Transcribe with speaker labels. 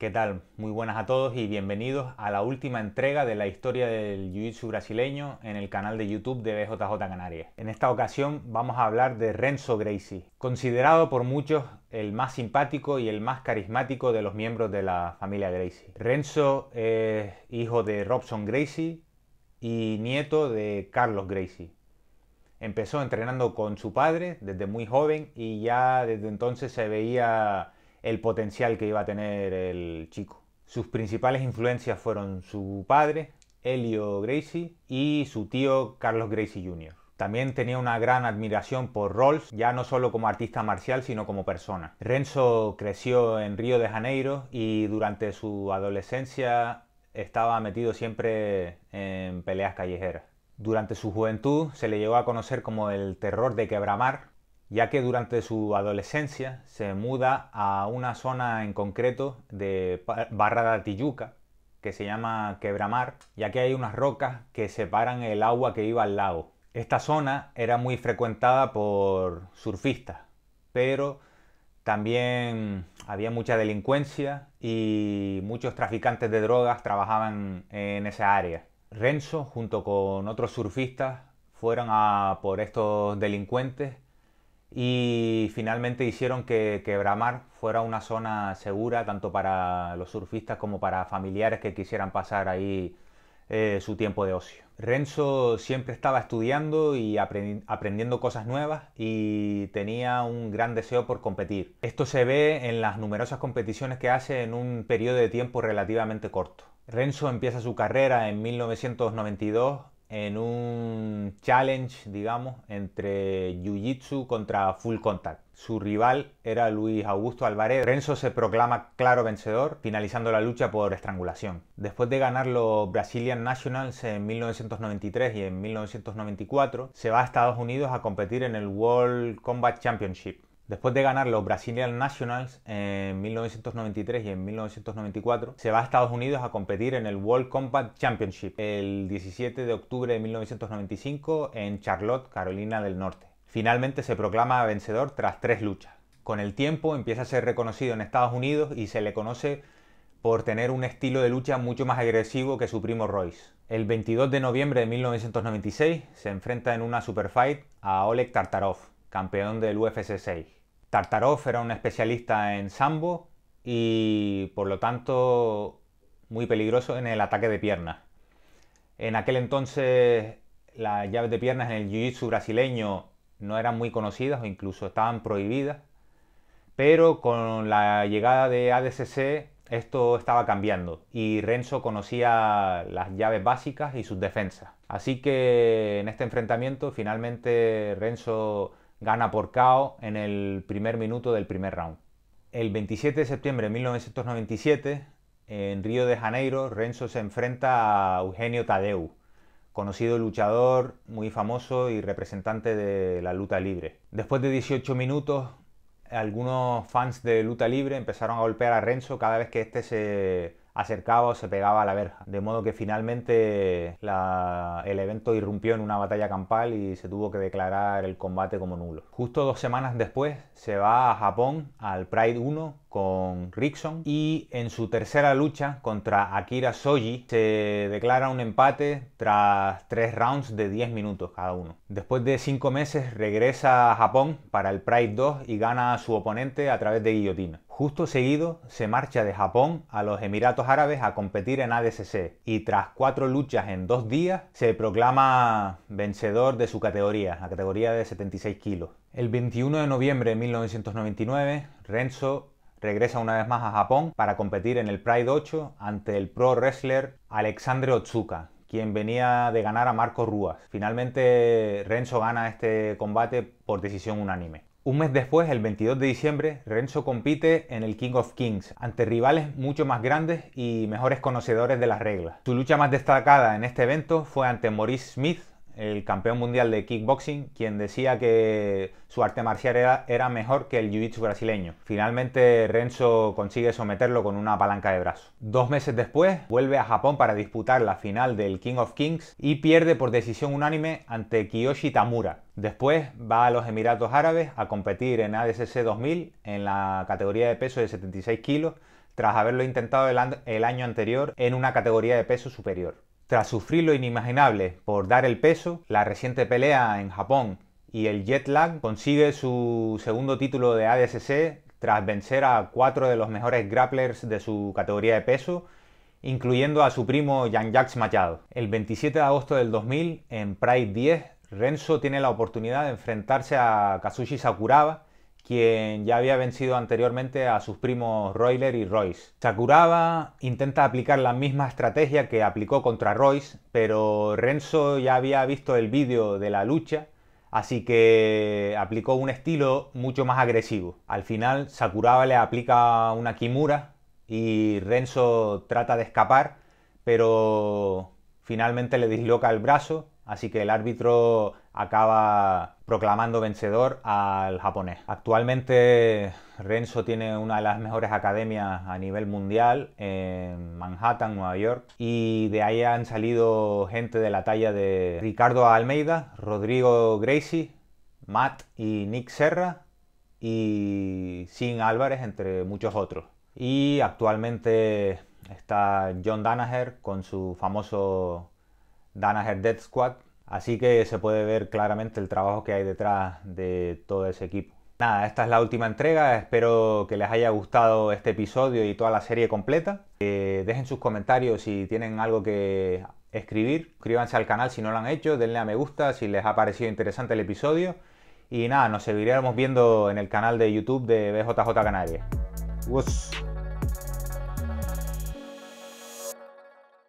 Speaker 1: ¿Qué tal? Muy buenas a todos y bienvenidos a la última entrega de la historia del jiu-jitsu brasileño en el canal de YouTube de BJJ Canarias. En esta ocasión vamos a hablar de Renzo Gracie, considerado por muchos el más simpático y el más carismático de los miembros de la familia Gracie. Renzo es hijo de Robson Gracie y nieto de Carlos Gracie. Empezó entrenando con su padre desde muy joven y ya desde entonces se veía el potencial que iba a tener el chico. Sus principales influencias fueron su padre, Helio Gracie, y su tío Carlos Gracie Jr. También tenía una gran admiración por Rolls, ya no solo como artista marcial, sino como persona. Renzo creció en Río de Janeiro y durante su adolescencia estaba metido siempre en peleas callejeras. Durante su juventud se le llegó a conocer como el terror de Quebramar, ya que durante su adolescencia se muda a una zona en concreto de Barra de Tijuca, que se llama Quebramar, ya que hay unas rocas que separan el agua que iba al lago. Esta zona era muy frecuentada por surfistas, pero también había mucha delincuencia y muchos traficantes de drogas trabajaban en esa área. Renzo, junto con otros surfistas, fueron a por estos delincuentes y finalmente hicieron que, Bramar fuera una zona segura tanto para los surfistas como para familiares que quisieran pasar ahí eh, su tiempo de ocio. Renzo siempre estaba estudiando y aprendiendo cosas nuevas y tenía un gran deseo por competir. Esto se ve en las numerosas competiciones que hace en un periodo de tiempo relativamente corto. Renzo empieza su carrera en 1992 en un challenge, digamos, entre Jiu-Jitsu contra Full Contact. Su rival era Luis Augusto Álvarez. Renzo se proclama claro vencedor, finalizando la lucha por estrangulación. Después de ganar los Brazilian Nationals en 1993 y en 1994, se va a Estados Unidos a competir en el World Combat Championship Después de ganar los Brazilian Nationals en 1993 y en 1994, se va a Estados Unidos a competir en el World Combat Championship el 17 de octubre de 1995 en Charlotte, Carolina del Norte. Finalmente se proclama vencedor tras tres luchas. Con el tiempo empieza a ser reconocido en Estados Unidos y se le conoce por tener un estilo de lucha mucho más agresivo que su primo Royce. El 22 de noviembre de 1996 se enfrenta en una superfight a Oleg Tartarov, campeón del UFC 6. Tartaroff era un especialista en sambo y por lo tanto muy peligroso en el ataque de piernas. En aquel entonces las llaves de piernas en el jiu-jitsu brasileño no eran muy conocidas o incluso estaban prohibidas, pero con la llegada de ADCC esto estaba cambiando y Renzo conocía las llaves básicas y sus defensas. Así que en este enfrentamiento finalmente Renzo gana por KO en el primer minuto del primer round. El 27 de septiembre de 1997, en Río de Janeiro, Renzo se enfrenta a Eugenio Tadeu, conocido luchador, muy famoso y representante de la luta libre. Después de 18 minutos, algunos fans de luta libre empezaron a golpear a Renzo cada vez que éste se acercaba o se pegaba a la verja. De modo que finalmente el evento irrumpió en una batalla campal y se tuvo que declarar el combate como nulo. Justo dos semanas después se va a Japón al Pride 1 con Rickson y en su tercera lucha contra Akira Soji se declara un empate tras tres rounds de 10 minutos cada uno. Después de cinco meses regresa a Japón para el Pride 2 y gana a su oponente a través de guillotina. Justo seguido, se marcha de Japón a los Emiratos Árabes a competir en ADCC y tras cuatro luchas en dos días se proclama vencedor de su categoría, la categoría de 76 kilos. El 21 de noviembre de 1999, Renzo regresa una vez más a Japón para competir en el Pride 8 ante el pro wrestler Alexandre Otsuka, quien venía de ganar a Marco Ruas. Finalmente Renzo gana este combate por decisión unánime. Un mes después, el 22 de diciembre, Renzo compite en el King of Kings ante rivales mucho más grandes y mejores conocedores de las reglas. Su lucha más destacada en este evento fue ante Maurice Smith, el campeón mundial de kickboxing, quien decía que su arte marcial era, mejor que el jiu-jitsu brasileño. Finalmente, Renzo consigue someterlo con una palanca de brazo. Dos meses después, vuelve a Japón para disputar la final del King of Kings y pierde por decisión unánime ante Kiyoshi Tamura. Después va a los Emiratos Árabes a competir en ADCC 2000 en la categoría de peso de 76 kilos tras haberlo intentado el año anterior en una categoría de peso superior. Tras sufrir lo inimaginable por dar el peso, la reciente pelea en Japón y el jet lag consigue su segundo título de ADCC tras vencer a cuatro de los mejores grapplers de su categoría de peso, incluyendo a su primo Jean-Jacques Machado. El 27 de agosto del 2000, en Pride 10, Renzo tiene la oportunidad de enfrentarse a Kazushi Sakuraba, quien ya había vencido anteriormente a sus primos Royler y Royce. Sakuraba intenta aplicar la misma estrategia que aplicó contra Royce, pero Renzo ya había visto el vídeo de la lucha, así que aplicó un estilo mucho más agresivo. Al final Sakuraba le aplica una Kimura y Renzo trata de escapar, pero finalmente le disloca el brazo, así que el árbitro acaba proclamando vencedor al japonés. Actualmente Renzo tiene una de las mejores academias a nivel mundial en Manhattan, Nueva York, y de ahí han salido gente de la talla de Ricardo Almeida, Rodrigo Gracie, Matt y Nick Serra y Sin Álvarez, entre muchos otros. Y actualmente está John Danaher con su famoso Danaher Death Squad, Así que se puede ver claramente el trabajo que hay detrás de todo ese equipo. Nada, esta es la última entrega, espero que les haya gustado este episodio y toda la serie completa. Eh, dejen sus comentarios si tienen algo que escribir, suscríbanse al canal si no lo han hecho, denle a me gusta si les ha parecido interesante el episodio y nada, nos seguiremos viendo en el canal de YouTube de BJJ Canarias.